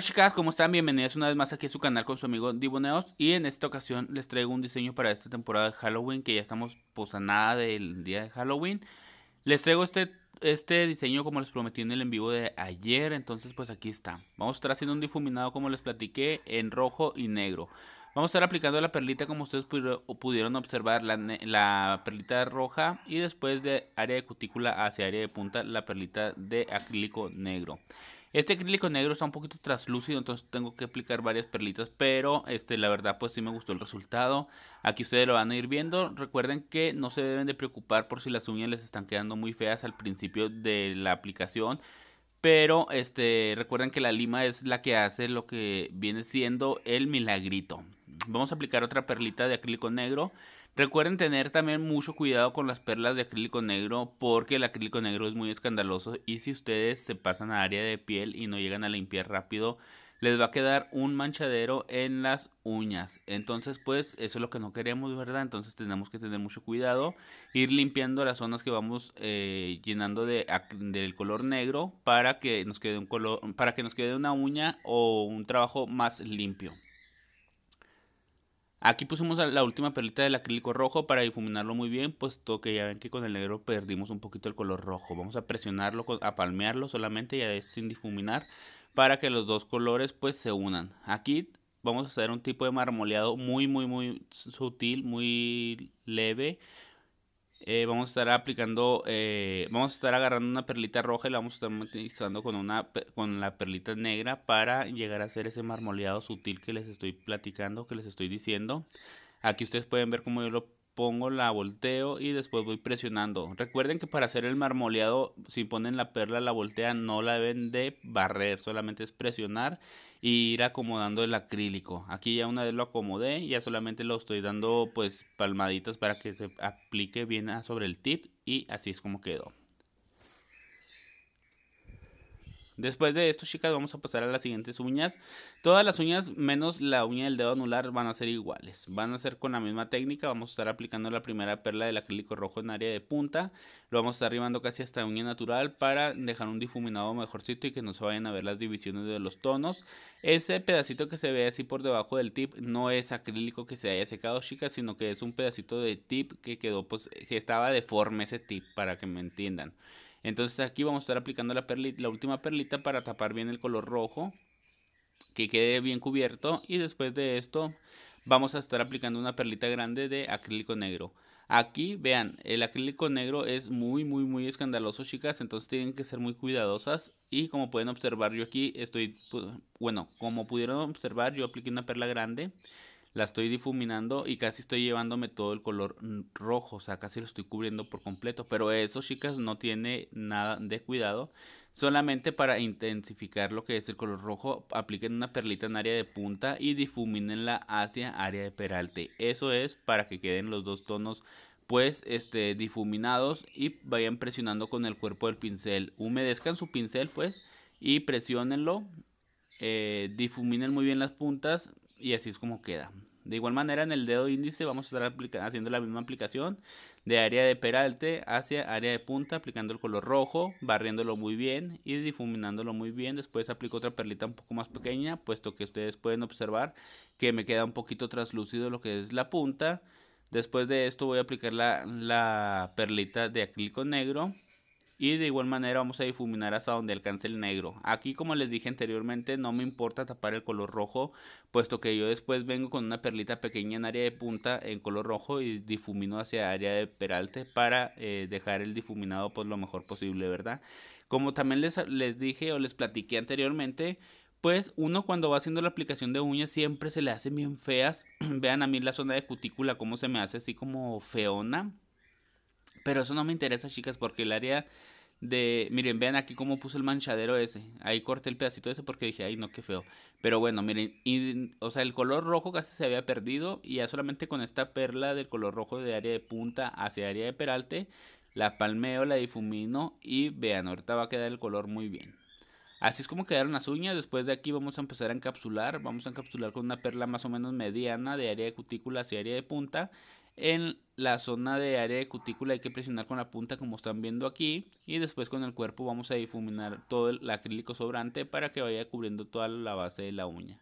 Hola chicas, ¿cómo están? Bienvenidas una vez más aquí a su canal con su amigo Diboneos y en esta ocasión les traigo un diseño para esta temporada de Halloween que ya estamos posanada pues, del día de Halloween. Les traigo este, este diseño como les prometí en el en vivo de ayer, entonces pues aquí está. Vamos a estar haciendo un difuminado como les platiqué en rojo y negro. Vamos a estar aplicando la perlita como ustedes pudieron observar, la, la, perlita roja y después de área de cutícula hacia área de punta, la perlita de acrílico negro. Este acrílico negro está un poquito traslúcido, entonces tengo que aplicar varias perlitas, pero este, la verdad pues sí me gustó el resultado. Aquí ustedes lo van a ir viendo. Recuerden que no se deben de preocupar por si las uñas les están quedando muy feas al principio de la aplicación. Pero este, recuerden que la lima es la que hace lo que viene siendo el milagrito. Vamos a aplicar otra perlita de acrílico negro. Recuerden tener también mucho cuidado con las perlas de acrílico negro porque el acrílico negro es muy escandaloso y si ustedes se pasan a área de piel y no llegan a limpiar rápido, les va a quedar un manchadero en las uñas. Entonces, pues eso es lo que no queremos, ¿verdad? Entonces tenemos que tener mucho cuidado, ir limpiando las zonas que vamos eh, llenando de, del color negro para que nos quede un color, para que nos quede una uña o un trabajo más limpio. Aquí pusimos la última perlita del acrílico rojo para difuminarlo muy bien, puesto que ya ven que con el negro perdimos un poquito el color rojo. Vamos a presionarlo, a palmearlo solamente y sin difuminar para que los dos colores pues se unan. Aquí vamos a hacer un tipo de marmoleado muy, muy, muy sutil, muy leve, eh, vamos a estar aplicando, eh, vamos a estar agarrando una perlita roja y la vamos a estar utilizando con, una, con la perlita negra para llegar a hacer ese marmoleado sutil que les estoy platicando, que les estoy diciendo. Aquí ustedes pueden ver cómo yo lo pongo, la volteo y después voy presionando. Recuerden que para hacer el marmoleado, si ponen la perla, la voltean, no la deben de barrer, solamente es presionar y ir acomodando el acrílico. Aquí ya una vez lo acomodé, ya solamente lo estoy dando pues palmaditas para que se aplique bien sobre el tip y así es como quedó. Después de esto, chicas, vamos a pasar a las siguientes uñas. Todas las uñas menos la uña del dedo anular van a ser iguales. Van a ser con la misma técnica. Vamos a estar aplicando la primera perla del acrílico rojo en área de punta. Lo vamos a estar arribando casi hasta uña natural para dejar un difuminado mejorcito y que no se vayan a ver las divisiones de los tonos. Ese pedacito que se ve así por debajo del tip no es acrílico que se haya secado, chicas, sino que es un pedacito de tip que quedó, pues, que estaba deforme ese tip, para que me entiendan. Entonces aquí vamos a estar aplicando la, la última perlita para tapar bien el color rojo. Que quede bien cubierto. Y después de esto vamos a estar aplicando una perlita grande de acrílico negro. Aquí, vean, el acrílico negro es muy, muy, muy escandaloso, chicas. Entonces tienen que ser muy cuidadosas. Y como pueden observar, yo aquí estoy... Pues, bueno, como pudieron observar, yo apliqué una perla grande la estoy difuminando y casi estoy llevándome todo el color mm, rojo, o sea, casi lo estoy cubriendo por completo. Pero eso, chicas, no tiene nada de cuidado. Solamente para intensificar lo que es el color rojo, apliquen una perlita en área de punta y difuminenla hacia área de peralte. Eso es para que queden los dos tonos pues este difuminados y vayan presionando con el cuerpo del pincel. Humedezcan su pincel pues y presionenlo. Eh, difuminen muy bien las puntas y así es como queda. De igual manera en el dedo índice vamos a estar haciendo la misma aplicación de área de peralte hacia área de punta aplicando el color rojo, barriéndolo muy bien y difuminándolo muy bien. Después aplico otra perlita un poco más pequeña puesto que ustedes pueden observar que me queda un poquito translúcido lo que es la punta. Después de esto voy a aplicar la, la perlita de acrílico negro y de igual manera vamos a difuminar hasta donde alcance el negro. Aquí como les dije anteriormente no me importa tapar el color rojo. Puesto que yo después vengo con una perlita pequeña en área de punta en color rojo y difumino hacia área de peralte para eh, dejar el difuminado por pues, lo mejor posible, ¿verdad? Como también les, les dije o les platiqué anteriormente, pues uno cuando va haciendo la aplicación de uñas siempre se le hacen bien feas. Vean a mí la zona de cutícula como se me hace así como feona. Pero eso no me interesa, chicas, porque el área de... Miren, vean aquí cómo puso el manchadero ese. Ahí corté el pedacito ese porque dije, ay, no, qué feo. Pero bueno, miren, o sea, el color rojo casi se había perdido y ya solamente con esta perla del color rojo de área de punta hacia área de peralte, la palmeo, la difumino y vean, ahorita va a quedar el color muy bien. Así es como quedaron las uñas, después de aquí vamos a empezar a encapsular, vamos a encapsular con una perla más o menos mediana de área de cutícula hacia área de punta en la zona de área de cutícula hay que presionar con la punta como están viendo aquí y después con el cuerpo vamos a difuminar todo el acrílico sobrante para que vaya cubriendo toda la base de la uña.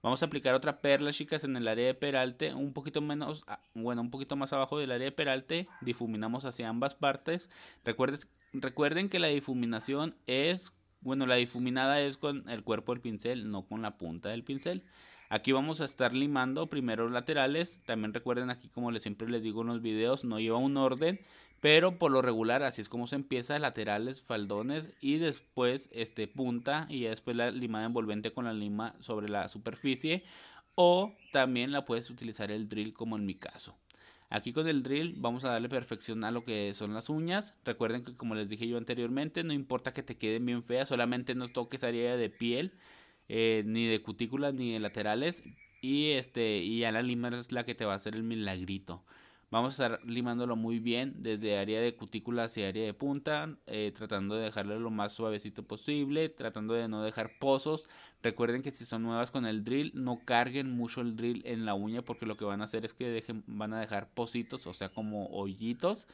Vamos a aplicar otra perla, chicas, en el área de peralte, un poquito menos, ah, bueno, un poquito más abajo del área de peralte, difuminamos hacia ambas partes. Recuerden, recuerden que la difuminación es, bueno, la difuminada es con el cuerpo del pincel, no con la punta del pincel. Aquí vamos a estar limando primero laterales. También recuerden aquí como les, siempre les digo en los videos, no lleva un orden. Pero por lo regular así es como se empieza, laterales, faldones y después este, punta y después la limada envolvente con la lima sobre la superficie. O también la puedes utilizar el drill como en mi caso. Aquí con el drill vamos a darle perfección a lo que son las uñas. Recuerden que como les dije yo anteriormente, no importa que te queden bien feas, solamente no toques área de piel eh, ni de cutículas ni de laterales. Y este, y ya la lima es la que te va a hacer el milagrito. Vamos a estar limándolo muy bien desde área de cutícula hacia área de punta, eh, tratando de dejarlo lo más suavecito posible, tratando de no dejar pozos. Recuerden que si son nuevas con el drill, no carguen mucho el drill en la uña porque lo que van a hacer es que dejen, van a dejar pozitos o sea, como hoyitos.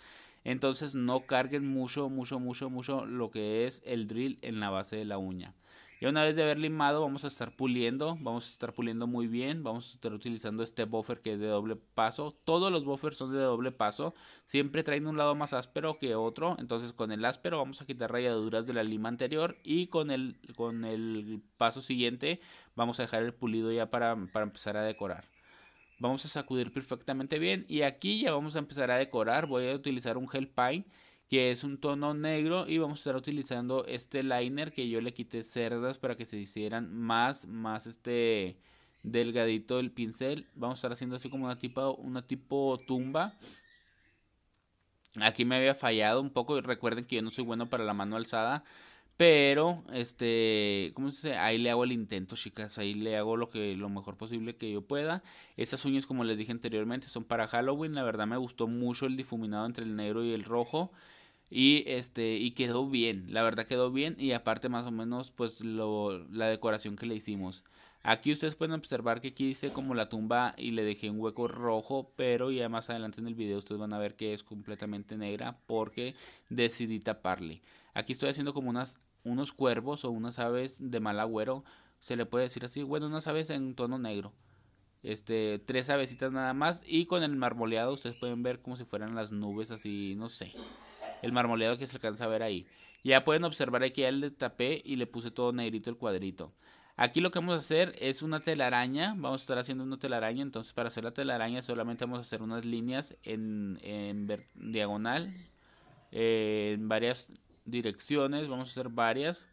Entonces no carguen mucho, mucho, mucho, mucho lo que es el drill en la base de la uña. Y una vez de haber limado, vamos a estar puliendo, vamos a estar puliendo muy bien, vamos a estar utilizando este buffer que es de doble paso. Todos los buffers son de doble paso, siempre traen un lado más áspero que otro, entonces con el áspero vamos a quitar rayaduras de la lima anterior y con el, con el paso siguiente vamos a dejar el pulido ya para, para empezar a decorar vamos a sacudir perfectamente bien y aquí ya vamos a empezar a decorar voy a utilizar un gel paint que es un tono negro y vamos a estar utilizando este liner que yo le quité cerdas para que se hicieran más, más este delgadito el pincel. Vamos a estar haciendo así como una tipo, una tipo tumba. Aquí me había fallado un poco. Recuerden que yo no soy bueno para la mano alzada. Pero, este, ¿cómo se dice? Ahí le hago el intento, chicas. Ahí le hago lo que lo mejor posible que yo pueda. Estas uñas, como les dije anteriormente, son para Halloween. La verdad me gustó mucho el difuminado entre el negro y el rojo. Y este, y quedó bien, la verdad quedó bien y aparte más o menos pues lo, la decoración que le hicimos. Aquí ustedes pueden observar que aquí hice como la tumba y le dejé un hueco rojo, pero ya más adelante en el video ustedes van a ver que es completamente negra porque decidí taparle. Aquí estoy haciendo como unas, unos cuervos o unas aves de mal agüero, se le puede decir así, bueno, unas aves en tono negro. Este, tres avesitas nada más y con el marmoleado ustedes pueden ver como si fueran las nubes así, no sé el marmoleado que se alcanza a ver ahí. Ya pueden observar aquí, ya le tapé y le puse todo negrito el cuadrito. Aquí lo que vamos a hacer es una telaraña, vamos a estar haciendo una telaraña, entonces para hacer la telaraña solamente vamos a hacer unas líneas en, en diagonal, eh, en varias direcciones, vamos a hacer varias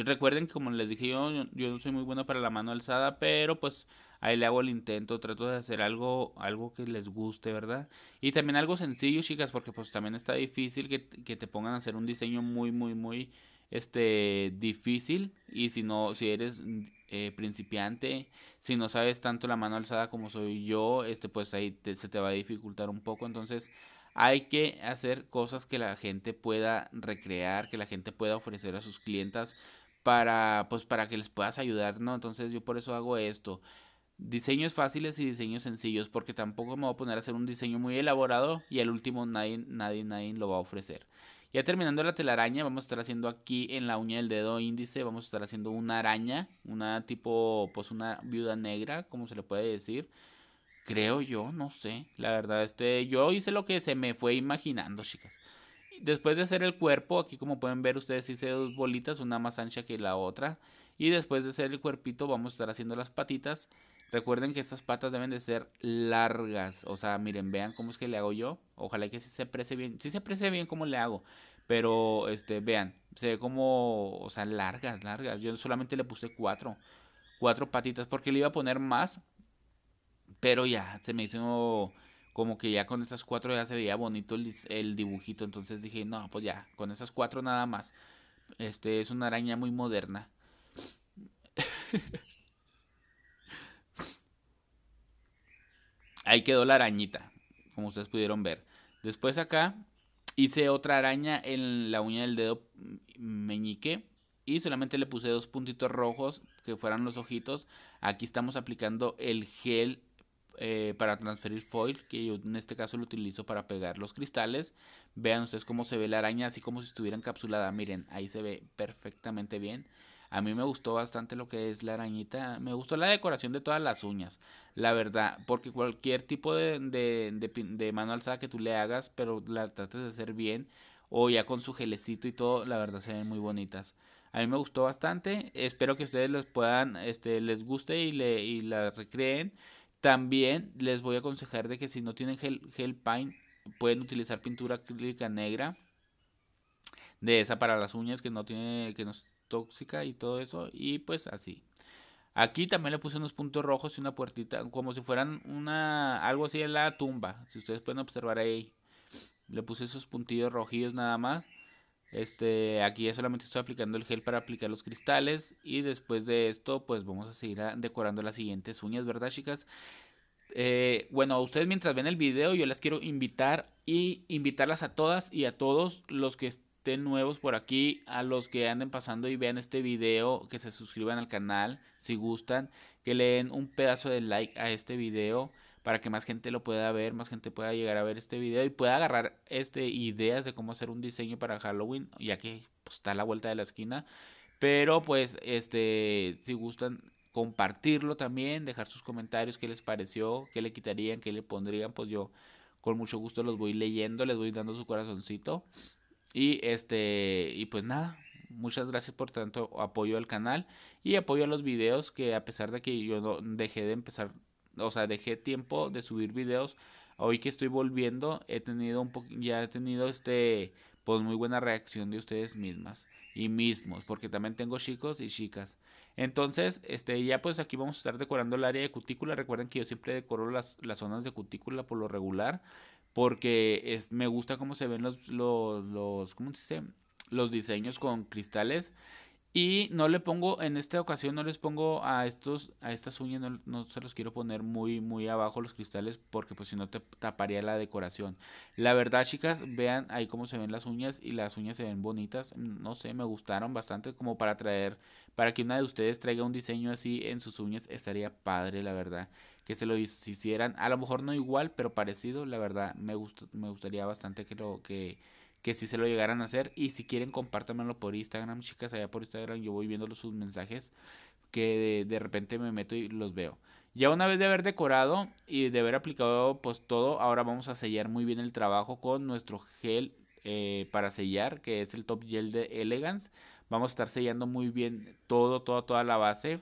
recuerden que como les dije yo, yo, no soy muy bueno para la mano alzada, pero pues ahí le hago el intento, trato de hacer algo, algo que les guste, ¿verdad? Y también algo sencillo, chicas, porque pues también está difícil que, que te pongan a hacer un diseño muy, muy, muy este difícil y si no si eres eh, principiante si no sabes tanto la mano alzada como soy yo este pues ahí se te va a dificultar un poco entonces hay que hacer cosas que la gente pueda recrear que la gente pueda ofrecer a sus clientas para, pues, para que les puedas ayudar, ¿no? Entonces yo por eso hago esto. Diseños fáciles y diseños sencillos, porque tampoco me voy a poner a hacer un diseño muy elaborado y al último nadie, nadie, nadie lo va a ofrecer. Ya terminando la telaraña, vamos a estar haciendo aquí en la uña del dedo índice, vamos a estar haciendo una araña, una tipo, pues una viuda negra, como se le puede decir. Creo yo, no sé. La verdad, este, yo hice lo que se me fue imaginando, chicas. Después de hacer el cuerpo, aquí como pueden ver ustedes hice dos bolitas, una más ancha que la otra. Y después de hacer el cuerpito vamos a estar haciendo las patitas. Recuerden que estas patas deben de ser largas. O sea, miren, vean cómo es que le hago yo. Ojalá que sí se prese bien. Sí se prese bien cómo le hago. Pero, este, vean. Se ve como, o sea, largas, largas. Yo solamente le puse cuatro. Cuatro patitas porque le iba a poner más. Pero ya, se me hizo como que ya con esas cuatro ya se veía bonito el, dibujito. Entonces dije, no, pues ya, con esas cuatro nada más. Este es una araña muy moderna. Ahí quedó la arañita, como ustedes pudieron ver. Después acá hice otra araña en la uña del dedo meñique y solamente le puse dos puntitos rojos que fueran los ojitos. Aquí estamos aplicando el gel eh, para transferir foil, que yo en este caso lo utilizo para pegar los cristales. Vean ustedes cómo se ve la araña, así como si estuviera encapsulada. Miren, ahí se ve perfectamente bien. A mí me gustó bastante lo que es la arañita. Me gustó la decoración de todas las uñas. La verdad, porque cualquier tipo de, mano alzada que tú le hagas, pero la trates de hacer bien, o ya con su gelecito y todo, la verdad se ven muy bonitas. A mí me gustó bastante. Espero que ustedes les puedan, este, les guste y, le, y la recreen. También les voy a aconsejar de que si no tienen gel, gel paint, pueden utilizar pintura acrílica negra. De esa para las uñas que no tiene, que no es tóxica y todo eso. Y pues así. Aquí también le puse unos puntos rojos y una puertita, como si fueran una algo así en la tumba. Si ustedes pueden observar ahí, le puse esos puntillos rojillos nada más. Este, aquí ya solamente estoy aplicando el gel para aplicar los cristales y después de esto pues vamos a seguir decorando las siguientes uñas, ¿verdad chicas? Eh, bueno a ustedes mientras ven el video yo las quiero invitar y invitarlas a todas y a todos los que estén nuevos por aquí, a los que anden pasando y vean este video, que se suscriban al canal si gustan, que le den un pedazo de like a este video para que más gente lo pueda ver, más gente pueda llegar a ver este video y pueda agarrar este ideas de cómo hacer un diseño para Halloween, ya que pues, está a la vuelta de la esquina. Pero pues este si gustan compartirlo también, dejar sus comentarios, qué les pareció, qué le quitarían, qué le pondrían, pues yo con mucho gusto los voy leyendo, les voy dando su corazoncito. Y este y pues nada, muchas gracias por tanto apoyo al canal y apoyo a los videos que a pesar de que yo no dejé de empezar o sea, dejé tiempo de subir videos. Hoy que estoy volviendo, he tenido un ya he tenido este, pues muy buena reacción de ustedes mismas y mismos, porque también tengo chicos y chicas. Entonces, este, ya pues aquí vamos a estar decorando el área de cutícula. Recuerden que yo siempre decoro las, zonas de cutícula por lo regular, porque es, me gusta cómo se ven los, los, los ¿cómo se dice? Los diseños con cristales. Y no le pongo, en esta ocasión no les pongo a estos, a estas uñas, no, se los quiero poner muy, muy abajo los cristales porque pues si no te taparía la decoración. La verdad chicas, vean ahí cómo se ven las uñas y las uñas se ven bonitas. No sé, me gustaron bastante como para traer, para que una de ustedes traiga un diseño así en sus uñas, estaría padre la verdad. Que se lo hicieran, a lo mejor no igual, pero parecido, la verdad me, gusta me gustaría bastante que lo que que si se lo llegaran a hacer. Y si quieren, compártanmelo por Instagram, chicas, allá por Instagram. Yo voy viendo sus mensajes que de, repente me meto y los veo. Ya una vez de haber decorado y de haber aplicado pues todo, ahora vamos a sellar muy bien el trabajo con nuestro gel eh, para sellar, que es el Top Gel de Elegance. Vamos a estar sellando muy bien todo, toda, toda la base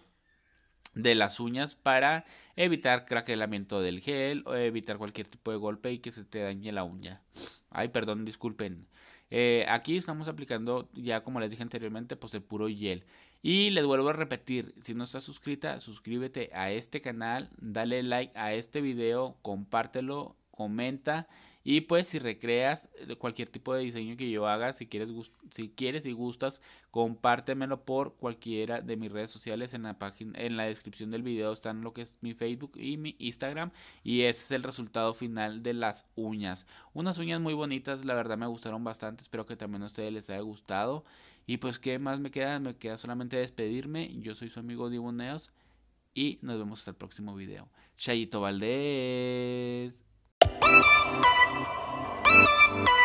de las uñas para evitar craquelamiento del gel o evitar cualquier tipo de golpe y que se te dañe la uña. Ay, perdón, disculpen. Eh, aquí estamos aplicando, ya como les dije anteriormente, pues el puro gel. Y les vuelvo a repetir, si no estás suscrita, suscríbete a este canal, dale like a este video, compártelo, comenta y pues si recreas eh, cualquier tipo de diseño que yo haga, si quieres, si quieres y gustas, compártemelo por cualquiera de mis redes sociales. En la página, en la descripción del video están lo que es mi Facebook y mi Instagram. Y ese es el resultado final de las uñas. Unas uñas muy bonitas, la verdad me gustaron bastante. Espero que también a ustedes les haya gustado. Y pues, ¿qué más me queda? Me queda solamente despedirme. Yo soy su amigo Dibuneos Y nos vemos hasta el próximo video. Chayito Valdés. Thank you.